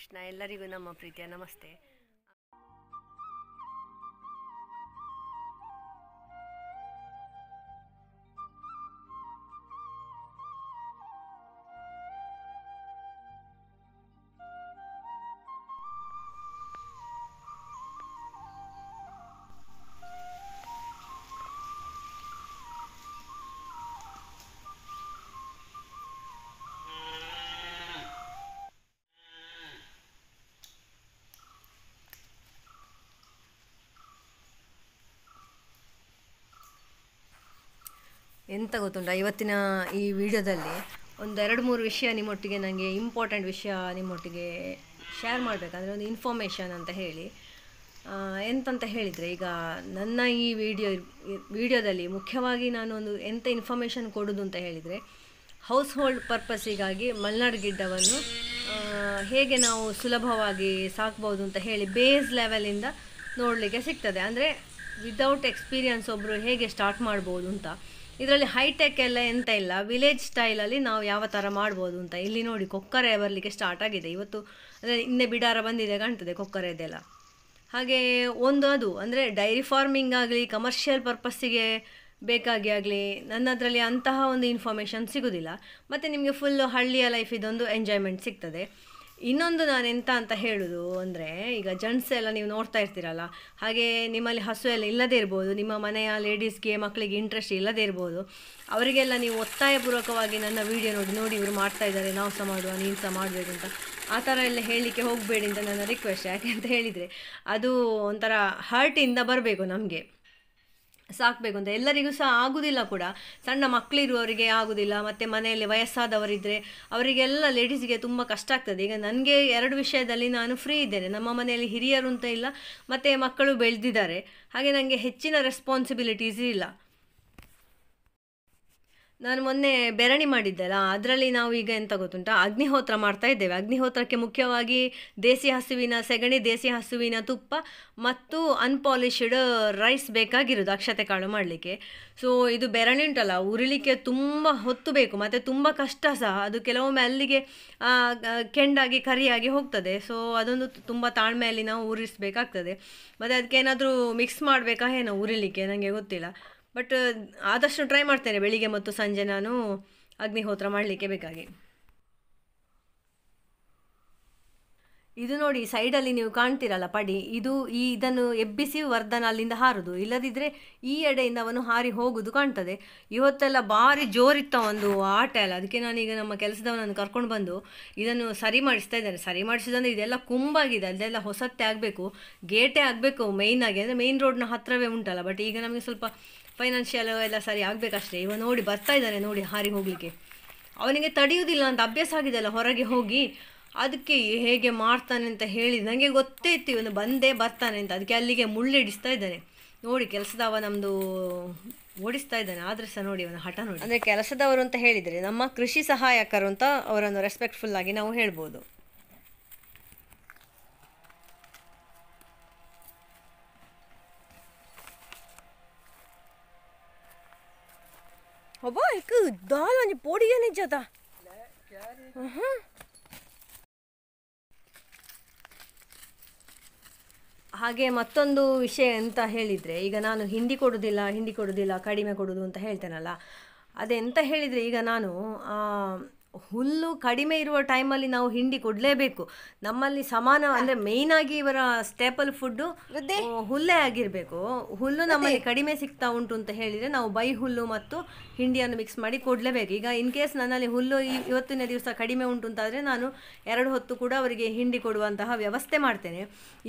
ಕೃಷ್ಣ ಎಲ್ಲರಿಗೂ ನಮ್ಮ ಪ್ರೀತಿಯ ನಮಸ್ತೆ ಎಂತ ಗೊತ್ತುಂಟ ಇವತ್ತಿನ ಈ ವಿಡಿಯೋದಲ್ಲಿ ಒಂದೆರಡು ಮೂರು ವಿಷಯ ನಿಮ್ಮೊಟ್ಟಿಗೆ ನನಗೆ ಇಂಪಾರ್ಟೆಂಟ್ ವಿಷಯ ನಿಮ್ಮೊಟ್ಟಿಗೆ ಶೇರ್ ಮಾಡಬೇಕಂದ್ರೆ ಒಂದು ಇನ್ಫಾರ್ಮೇಷನ್ ಅಂತ ಹೇಳಿ ಎಂತಂತ ಹೇಳಿದರೆ ಈಗ ನನ್ನ ಈ ವಿಡಿಯೋ ವಿಡಿಯೋದಲ್ಲಿ ಮುಖ್ಯವಾಗಿ ನಾನು ಒಂದು ಎಂಥ ಇನ್ಫಾರ್ಮೇಷನ್ ಕೊಡೋದು ಅಂತ ಹೇಳಿದರೆ ಹೌಸ್ ಹೋಲ್ಡ್ ಪರ್ಪಸ್ಸಿಗಾಗಿ ಮಲ್ನಾಡು ಗಿಡ್ಡವನ್ನು ಹೇಗೆ ನಾವು ಸುಲಭವಾಗಿ ಸಾಕ್ಬೋದು ಅಂತ ಹೇಳಿ ಬೇಸ್ ಲೆವೆಲಿಂದ ನೋಡಲಿಕ್ಕೆ ಸಿಗ್ತದೆ ಅಂದರೆ ವಿದೌಟ್ ಎಕ್ಸ್ಪೀರಿಯನ್ಸ್ ಒಬ್ಬರು ಹೇಗೆ ಸ್ಟಾರ್ಟ್ ಮಾಡ್ಬೋದು ಅಂತ ಇದರಲ್ಲಿ ಹೈಟೆಕ್ ಎಲ್ಲ ಎಂತ ಇಲ್ಲ ವಿಲೇಜ್ ಸ್ಟೈಲಲ್ಲಿ ನಾವು ಯಾವ ಥರ ಮಾಡ್ಬೋದು ಅಂತ ಇಲ್ಲಿ ನೋಡಿ ಕೊಕ್ಕರೆ ಬರಲಿಕ್ಕೆ ಸ್ಟಾರ್ಟ್ ಆಗಿದೆ ಇವತ್ತು ಅಂದರೆ ಇನ್ನೇ ಬಿಡಾರ ಬಂದಿದೆ ಕಾಣ್ತದೆ ಕೊಕ್ಕರೆದೆಲ್ಲ ಹಾಗೆ ಒಂದು ಅದು ಅಂದರೆ ಡೈರಿ ಫಾರ್ಮಿಂಗ್ ಆಗಲಿ ಕಮರ್ಷಿಯಲ್ ಪರ್ಪಸ್ಸಿಗೆ ಬೇಕಾಗಿ ಆಗಲಿ ನನ್ನದರಲ್ಲಿ ಅಂತಹ ಒಂದು ಇನ್ಫಾರ್ಮೇಷನ್ ಸಿಗೋದಿಲ್ಲ ಮತ್ತು ನಿಮಗೆ ಫುಲ್ ಹಳ್ಳಿಯ ಲೈಫ್ ಇದೊಂದು ಎಂಜಾಯ್ಮೆಂಟ್ ಸಿಗ್ತದೆ ಇನ್ನೊಂದು ನಾನು ಎಂತ ಅಂತ ಹೇಳೋದು ಅಂದರೆ ಈಗ ಜೆಂಟ್ಸ್ ಎಲ್ಲ ನೀವು ನೋಡ್ತಾ ಇರ್ತೀರಲ್ಲ ಹಾಗೆ ನಿಮ್ಮಲ್ಲಿ ಹಸು ಎಲ್ಲ ಇಲ್ಲದೇ ಇರ್ಬೋದು ನಿಮ್ಮ ಮನೆಯ ಲೇಡೀಸ್ಗೆ ಮಕ್ಕಳಿಗೆ ಇಂಟ್ರೆಸ್ಟ್ ಇಲ್ಲದೇ ಇರ್ಬೋದು ಅವರಿಗೆಲ್ಲ ನೀವು ಪೂರ್ವಕವಾಗಿ ನನ್ನ ವಿಡಿಯೋ ನೋಡಿ ನೋಡಿ ಇವರು ಮಾಡ್ತಾ ಇದ್ದಾರೆ ನಾವು ಸಹ ಮಾಡುವ ನೀನು ಸಹ ಮಾಡಬೇಕು ಅಂತ ಆ ಥರ ಎಲ್ಲ ಹೇಳಲಿಕ್ಕೆ ಹೋಗಬೇಡಿ ಅಂತ ನನ್ನ ರಿಕ್ವೆಸ್ಟ್ ಯಾಕೆ ಅಂತ ಹೇಳಿದರೆ ಅದು ಒಂಥರ ಹರ್ಟಿಂದ ಬರಬೇಕು ನಮಗೆ ಸಾಕಬೇಕು ಅಂತ ಎಲ್ಲರಿಗೂ ಸಹ ಆಗುವುದಿಲ್ಲ ಕೂಡ ಸಣ್ಣ ಮಕ್ಕಳಿರುವವರಿಗೆ ಆಗೋದಿಲ್ಲ ಮತ್ತು ಮನೆಯಲ್ಲಿ ವಯಸ್ಸಾದವರಿದ್ದರೆ ಅವರಿಗೆಲ್ಲ ಲೇಡೀಸ್ಗೆ ತುಂಬ ಕಷ್ಟ ಆಗ್ತದೆ ಈಗ ನನಗೆ ಎರಡು ವಿಷಯದಲ್ಲಿ ನಾನು ಫ್ರೀ ಇದ್ದೇನೆ ನಮ್ಮ ಮನೆಯಲ್ಲಿ ಹಿರಿಯರು ಅಂತ ಇಲ್ಲ ಮತ್ತು ಮಕ್ಕಳು ಬೆಳೆದಿದ್ದಾರೆ ಹಾಗೆ ನನಗೆ ಹೆಚ್ಚಿನ ರೆಸ್ಪಾನ್ಸಿಬಿಲಿಟೀಸ್ ಇಲ್ಲ ನಾನು ಮೊನ್ನೆ ಬೆರಣಿ ಮಾಡಿದ್ದೆಲ್ಲ ಅದರಲ್ಲಿ ನಾವು ಈಗ ಎಂತ ಗೊತ್ತುಂಟ ಅಗ್ನಿಹೋತ್ರ ಮಾಡ್ತಾ ಇದ್ದೇವೆ ಅಗ್ನಿಹೋತ್ರಕ್ಕೆ ಮುಖ್ಯವಾಗಿ ದೇಸಿ ಹಸುವಿನ ಸೆಗಣಿ ದೇಸಿ ಹಸುವಿನ ತುಪ್ಪ ಮತ್ತು ಅನ್ಪಾಲಿಶ್ಡ್ ರೈಸ್ ಬೇಕಾಗಿರೋದು ಅಕ್ಷತೆ ಕಾಳು ಮಾಡಲಿಕ್ಕೆ ಸೊ ಇದು ಬೆರಣಿ ಉಂಟಲ್ಲ ಉರಿಲಿಕ್ಕೆ ತುಂಬ ಹೊತ್ತು ಬೇಕು ಮತ್ತು ತುಂಬ ಕಷ್ಟ ಸಹ ಅದು ಕೆಲವೊಮ್ಮೆ ಅಲ್ಲಿಗೆ ಕೆಂಡಾಗಿ ಕರಿಯಾಗಿ ಹೋಗ್ತದೆ ಸೊ ಅದೊಂದು ತುಂಬ ತಾಳ್ಮೆಯಲ್ಲಿ ನಾವು ಉರಿಸಬೇಕಾಗ್ತದೆ ಮತ್ತು ಅದಕ್ಕೆ ಏನಾದರೂ ಮಿಕ್ಸ್ ಮಾಡಬೇಕಾ ಏನೋ ಉರಿಲಿಕ್ಕೆ ನನಗೆ ಗೊತ್ತಿಲ್ಲ ಬಟ್ uh, ಆದಷ್ಟು ಟ್ರೈ ಮಾಡ್ತೇನೆ ಬೆಳಿಗ್ಗೆ ಮತ್ತು ಸಂಜೆ ನಾನು ಅಗ್ನಿಹೋತ್ರ ಮಾಡಲಿಕ್ಕೆ ಬೇಕಾಗಿ ಇದು ನೋಡಿ ಸೈಡಲ್ಲಿ ನೀವು ಕಾಣ್ತಿರಲ್ಲ ಪಡಿ ಇದು ಈ ಇದನ್ನು ಎಬ್ಬಿಸಿ ವರ್ಧನ ಅಲ್ಲಿಂದ ಹಾರುದು ಇಲ್ಲದಿದ್ದರೆ ಈ ಎಡೆಯಿಂದ ಅವನು ಹಾರಿ ಹೋಗುದು ಕಾಣ್ತದೆ ಇವತ್ತೆಲ್ಲ ಭಾರಿ ಜೋರಿತ್ತ ಒಂದು ಆಟ ಎಲ್ಲ ಅದಕ್ಕೆ ನಾನೀಗ ನಮ್ಮ ಕೆಲಸದವನನ್ನು ಕರ್ಕೊಂಡು ಬಂದು ಇದನ್ನು ಸರಿ ಮಾಡಿಸ್ತಾ ಇದ್ದೇನೆ ಸರಿ ಮಾಡಿಸಿದಂದ್ರೆ ಇದೆಲ್ಲ ಕುಂಬಾಗಿದೆ ಅದೆಲ್ಲ ಹೊಸತ್ತೆ ಆಗಬೇಕು ಗೇಟೇ ಆಗಬೇಕು ಆಗಿ ಅಂದರೆ ಮೈನ್ ರೋಡ್ನ ಹತ್ತಿರವೇ ಉಂಟಲ್ಲ ಬಟ್ ಈಗ ನಮಗೆ ಸ್ವಲ್ಪ ಫೈನಾನ್ಷಿಯಲ್ ಎಲ್ಲ ಸರಿ ಆಗಬೇಕಷ್ಟೇ ಇವ ನೋಡಿ ಬರ್ತಾ ಇದ್ದಾನೆ ನೋಡಿ ಹಾರಿ ಹೋಗಲಿಕ್ಕೆ ಅವನಿಗೆ ತಡೆಯುವುದಿಲ್ಲ ಅಂತ ಅಭ್ಯಾಸ ಆಗಿದೆ ಅಲ್ಲ ಹೊರಗೆ ಹೋಗಿ ಅದಕ್ಕೆ ಹೇಗೆ ಮಾಡ್ತಾನೆ ಅಂತ ಹೇಳಿ ನನಗೆ ಗೊತ್ತೇ ಇತ್ತು ಇವನು ಬಂದೇ ಬರ್ತಾನೆ ಅಂತ ಅದಕ್ಕೆ ಅಲ್ಲಿಗೆ ಮುಳ್ಳಿಡಿಸ್ತಾ ಇದ್ದಾನೆ ನೋಡಿ ಕೆಲಸದವ ನಮ್ಮದು ಓಡಿಸ್ತಾ ಇದ್ದಾನೆ ಆದರೆ ಸಹ ನೋಡಿ ಅವನ ಹಠ ನೋಡಿ ಅಂದರೆ ಕೆಲಸದವರು ಅಂತ ಹೇಳಿದರೆ ನಮ್ಮ ಕೃಷಿ ಸಹಾಯಕರು ಅಂತ ಅವರನ್ನು ಆಗಿ ನಾವು ಹೇಳ್ಬೋದು ಒಬ್ಬ ದಾಲ್ ಒಂದು ನಿಜದ ಹ್ಞೂ ಹಾಗೆ ಮತ್ತೊಂದು ವಿಷಯ ಅಂತ ಹೇಳಿದರೆ ಈಗ ನಾನು ಹಿಂದಿ ಕೊಡೋದಿಲ್ಲ ಹಿಂದಿ ಕೊಡೋದಿಲ್ಲ ಕಡಿಮೆ ಕೊಡೋದು ಅಂತ ಹೇಳ್ತೇನಲ್ಲ ಅದೆಂತ ಹೇಳಿದರೆ ಈಗ ನಾನು ಹುಲ್ಲು ಕಡಿಮೆ ಇರುವ ಟೈಮಲ್ಲಿ ನಾವು ಹಿಂಡಿ ಕೊಡಲೇಬೇಕು ನಮ್ಮಲ್ಲಿ ಸಮಾನ ಅಂದರೆ ಮೇಯ್ನಾಗಿ ಇವರ ಸ್ಟೇಪಲ್ ಫುಡ್ಡು ಹುಲ್ಲೇ ಆಗಿರಬೇಕು ಹುಲ್ಲು ನಮ್ಮಲ್ಲಿ ಕಡಿಮೆ ಸಿಗ್ತಾ ಉಂಟು ಅಂತ ಹೇಳಿದರೆ ನಾವು ಬೈ ಹುಲ್ಲು ಮತ್ತು ಹಿಂಡಿಯನ್ನು ಮಿಕ್ಸ್ ಮಾಡಿ ಕೊಡಲೇಬೇಕು ಈಗ ಇನ್ ಕೇಸ್ ನನ್ನಲ್ಲಿ ಹುಲ್ಲು ಇವತ್ತಿನ ದಿವಸ ಕಡಿಮೆ ಉಂಟು ಅಂತಾದರೆ ನಾನು ಎರಡು ಹೊತ್ತು ಕೂಡ ಅವರಿಗೆ ಹಿಂಡಿ ಕೊಡುವಂತಹ ವ್ಯವಸ್ಥೆ ಮಾಡ್ತೇನೆ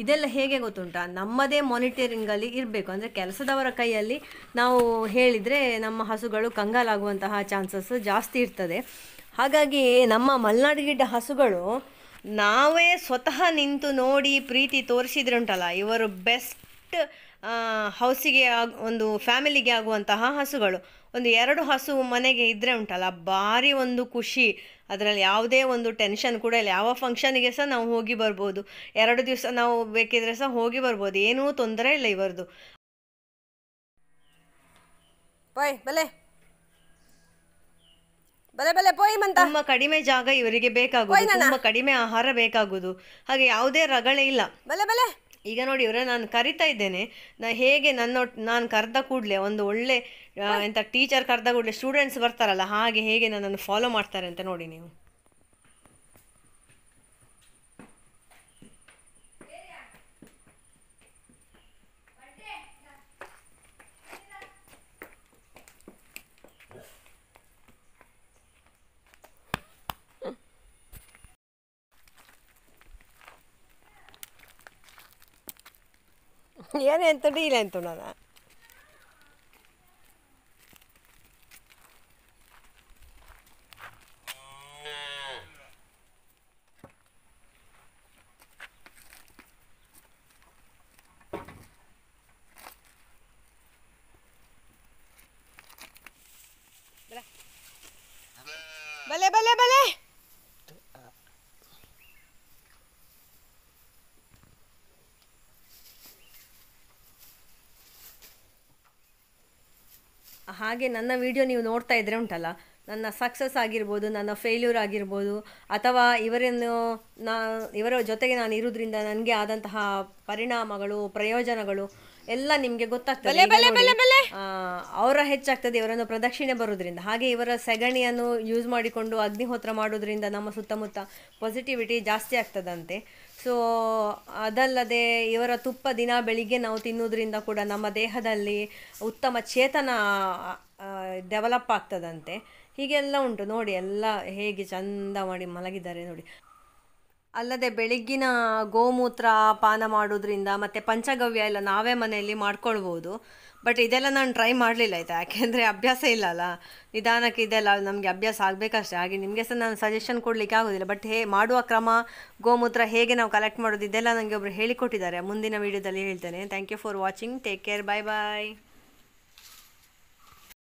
ಇದೆಲ್ಲ ಹೇಗೆ ಗೊತ್ತುಂಟ ನಮ್ಮದೇ ಮಾನಿಟರಿಂಗಲ್ಲಿ ಇರಬೇಕು ಅಂದರೆ ಕೆಲಸದವರ ಕೈಯಲ್ಲಿ ನಾವು ಹೇಳಿದರೆ ನಮ್ಮ ಹಸುಗಳು ಕಂಗಾಲಾಗುವಂತಹ ಚಾನ್ಸಸ್ ಜಾಸ್ತಿ ಇರ್ತದೆ ಹಾಗಾಗಿ ನಮ್ಮ ಗಿಡ್ಡ ಹಸುಗಳು ನಾವೇ ಸ್ವತಃ ನಿಂತು ನೋಡಿ ಪ್ರೀತಿ ತೋರಿಸಿದ್ರೆ ಉಂಟಲ್ಲ ಇವರು ಬೆಸ್ಟ್ ಹೌಸಿಗೆ ಆಗ ಒಂದು ಫ್ಯಾಮಿಲಿಗೆ ಆಗುವಂತಹ ಹಸುಗಳು ಒಂದು ಎರಡು ಹಸು ಮನೆಗೆ ಇದ್ದರೆ ಉಂಟಲ್ಲ ಭಾರಿ ಒಂದು ಖುಷಿ ಅದರಲ್ಲಿ ಯಾವುದೇ ಒಂದು ಟೆನ್ಷನ್ ಕೂಡ ಇಲ್ಲ ಯಾವ ಫಂಕ್ಷನಿಗೆ ಸಹ ನಾವು ಹೋಗಿ ಬರ್ಬೋದು ಎರಡು ದಿವಸ ನಾವು ಬೇಕಿದ್ರೆ ಸಹ ಹೋಗಿ ಬರ್ಬೋದು ಏನೂ ತೊಂದರೆ ಇಲ್ಲ ಇವರದು ಬಾಯ್ ಬಲೇ ಬಲೆ ಬಲೆ ಪೋಯ್ ಕಡಿಮೆ ಜಾಗ ಇವರಿಗೆ ಬೇಕಾಗುವುದು ತುಂಬಾ ಕಡಿಮೆ ಆಹಾರ ಬೇಕಾಗುವುದು ಹಾಗೆ ಯಾವುದೇ ರಗಳೆ ಇಲ್ಲ ಬಲೆ ಬಲೆ ಈಗ ನೋಡಿ ಇವರ ನಾನು ಕರಿತಾ ಇದ್ದೇನೆ ನಾ ಹೇಗೆ ನನ್ನ ನಾನು ಕರೆದ ಕೂಡ್ಲೆ ಒಂದು ಒಳ್ಳೆ ಎಂತ ಟೀಚರ್ ಕರೆದ ಕೂಡ್ಲೆ ಸ್ಟೂಡೆಂಟ್ಸ್ ಬರ್ತಾರಲ್ಲ ಹಾಗೆ ಹೇಗೆ ನನ್ನನ್ನು ಫಾಲೋ ಮಾಡ್ತಾರೆ ಅಂತ ನೋಡಿ ನೀವು ಏನು ಎಂತಡು ಇಲ್ಲ ಎಂತುಣದ Bale, bale, bale! ಹಾಗೆ ನನ್ನ ವಿಡಿಯೋ ನೀವು ನೋಡ್ತಾ ಇದ್ದರೆ ಉಂಟಲ್ಲ ನನ್ನ ಸಕ್ಸಸ್ ಆಗಿರ್ಬೋದು ನನ್ನ ಫೇಲ್ಯೂರ್ ಆಗಿರ್ಬೋದು ಅಥವಾ ಇವರನ್ನು ನಾ ಇವರ ಜೊತೆಗೆ ನಾನು ಇರೋದ್ರಿಂದ ನನಗೆ ಆದಂತಹ ಪರಿಣಾಮಗಳು ಪ್ರಯೋಜನಗಳು ಎಲ್ಲ ನಿಮ್ಗೆ ಗೊತ್ತಾಗ್ತದೆ ಅವರ ಹೆಚ್ಚಾಗ್ತದೆ ಇವರನ್ನು ಪ್ರದಕ್ಷಿಣೆ ಬರೋದ್ರಿಂದ ಹಾಗೆ ಇವರ ಸೆಗಣಿಯನ್ನು ಯೂಸ್ ಮಾಡಿಕೊಂಡು ಅಗ್ನಿಹೋತ್ರ ಮಾಡೋದ್ರಿಂದ ನಮ್ಮ ಸುತ್ತಮುತ್ತ ಪಾಸಿಟಿವಿಟಿ ಜಾಸ್ತಿ ಆಗ್ತದಂತೆ ಸೊ ಅದಲ್ಲದೆ ಇವರ ತುಪ್ಪ ದಿನ ಬೆಳಿಗ್ಗೆ ನಾವು ತಿನ್ನೋದ್ರಿಂದ ಕೂಡ ನಮ್ಮ ದೇಹದಲ್ಲಿ ಉತ್ತಮ ಚೇತನ ಡೆವಲಪ್ ಆಗ್ತದಂತೆ ಹೀಗೆಲ್ಲ ಉಂಟು ನೋಡಿ ಎಲ್ಲ ಹೇಗೆ ಚಂದ ಮಾಡಿ ಮಲಗಿದ್ದಾರೆ ನೋಡಿ ಅಲ್ಲದೆ ಬೆಳಗ್ಗಿನ ಗೋಮೂತ್ರ ಪಾನ ಮಾಡೋದ್ರಿಂದ ಮತ್ತು ಪಂಚಗವ್ಯ ಎಲ್ಲ ನಾವೇ ಮನೆಯಲ್ಲಿ ಮಾಡ್ಕೊಳ್ಬೋದು ಬಟ್ ಇದೆಲ್ಲ ನಾನು ಟ್ರೈ ಮಾಡಲಿಲ್ಲ ಆಯಿತಾ ಯಾಕೆಂದರೆ ಅಭ್ಯಾಸ ಇಲ್ಲಲ್ಲ ನಿಧಾನಕ್ಕೆ ಇದೆಲ್ಲ ನಮಗೆ ಅಭ್ಯಾಸ ಆಗಬೇಕಷ್ಟೇ ಹಾಗೆ ನಿಮಗೆ ಸಹ ನಾನು ಸಜೆಷನ್ ಕೊಡಲಿಕ್ಕೆ ಆಗೋದಿಲ್ಲ ಬಟ್ ಹೇ ಮಾಡುವ ಕ್ರಮ ಗೋಮೂತ್ರ ಹೇಗೆ ನಾವು ಕಲೆಕ್ಟ್ ಮಾಡೋದು ಇದೆಲ್ಲ ನನಗೆ ಒಬ್ಬರು ಹೇಳಿಕೊಟ್ಟಿದ್ದಾರೆ ಮುಂದಿನ ವೀಡಿಯೋದಲ್ಲಿ ಹೇಳ್ತೇನೆ thank you for watching take care bye bye